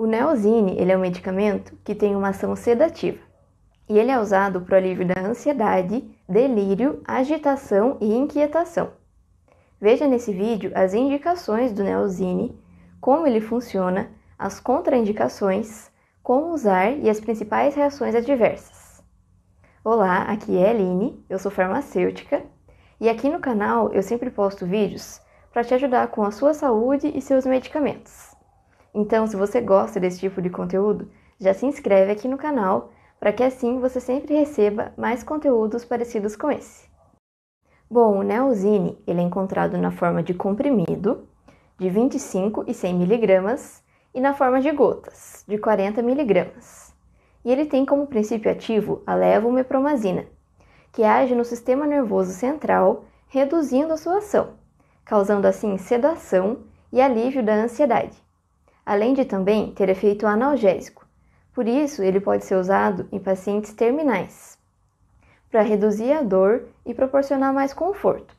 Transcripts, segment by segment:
O Neosine ele é um medicamento que tem uma ação sedativa e ele é usado para o alívio da ansiedade, delírio, agitação e inquietação. Veja nesse vídeo as indicações do Neosine, como ele funciona, as contraindicações, como usar e as principais reações adversas. Olá, aqui é a Eline, eu sou farmacêutica e aqui no canal eu sempre posto vídeos para te ajudar com a sua saúde e seus medicamentos. Então, se você gosta desse tipo de conteúdo, já se inscreve aqui no canal para que assim você sempre receba mais conteúdos parecidos com esse. Bom, o Neosine ele é encontrado na forma de comprimido de 25 e 100 miligramas e na forma de gotas de 40 miligramas. E ele tem como princípio ativo a levomepromazina, que age no sistema nervoso central, reduzindo a sua ação, causando assim sedação e alívio da ansiedade além de também ter efeito analgésico. Por isso, ele pode ser usado em pacientes terminais, para reduzir a dor e proporcionar mais conforto.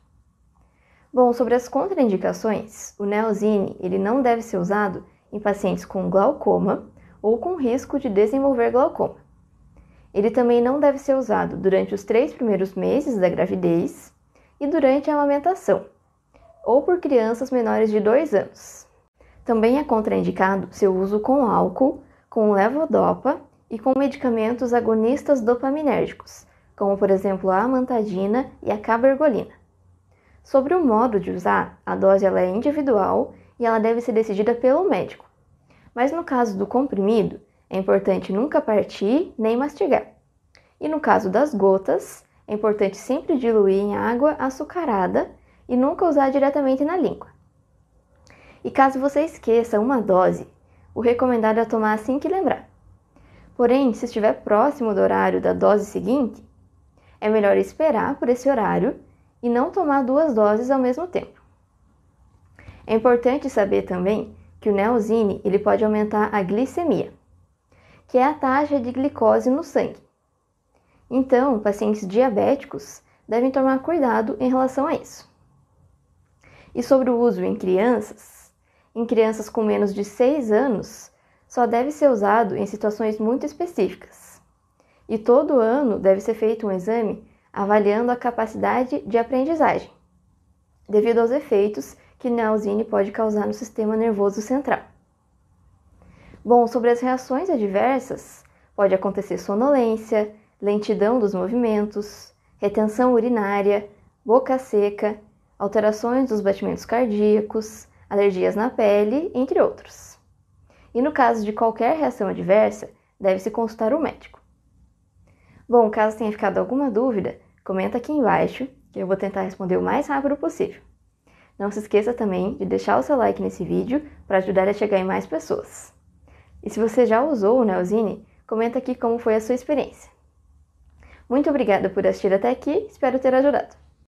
Bom, sobre as contraindicações, o Neosine ele não deve ser usado em pacientes com glaucoma ou com risco de desenvolver glaucoma. Ele também não deve ser usado durante os três primeiros meses da gravidez e durante a amamentação, ou por crianças menores de 2 anos. Também é contraindicado seu uso com álcool, com levodopa e com medicamentos agonistas dopaminérgicos, como por exemplo a amantadina e a cabergolina. Sobre o modo de usar, a dose ela é individual e ela deve ser decidida pelo médico. Mas no caso do comprimido, é importante nunca partir nem mastigar. E no caso das gotas, é importante sempre diluir em água açucarada e nunca usar diretamente na língua. E caso você esqueça uma dose, o recomendado é tomar assim que lembrar. Porém, se estiver próximo do horário da dose seguinte, é melhor esperar por esse horário e não tomar duas doses ao mesmo tempo. É importante saber também que o neosine ele pode aumentar a glicemia, que é a taxa de glicose no sangue. Então, pacientes diabéticos devem tomar cuidado em relação a isso. E sobre o uso em crianças, em crianças com menos de 6 anos só deve ser usado em situações muito específicas. E todo ano deve ser feito um exame avaliando a capacidade de aprendizagem, devido aos efeitos que Neosine pode causar no sistema nervoso central. Bom, sobre as reações adversas, pode acontecer sonolência, lentidão dos movimentos, retenção urinária, boca seca, alterações dos batimentos cardíacos, alergias na pele, entre outros. E no caso de qualquer reação adversa, deve-se consultar o médico. Bom, caso tenha ficado alguma dúvida, comenta aqui embaixo que eu vou tentar responder o mais rápido possível. Não se esqueça também de deixar o seu like nesse vídeo para ajudar a chegar em mais pessoas. E se você já usou o Neozine, comenta aqui como foi a sua experiência. Muito obrigada por assistir até aqui, espero ter ajudado.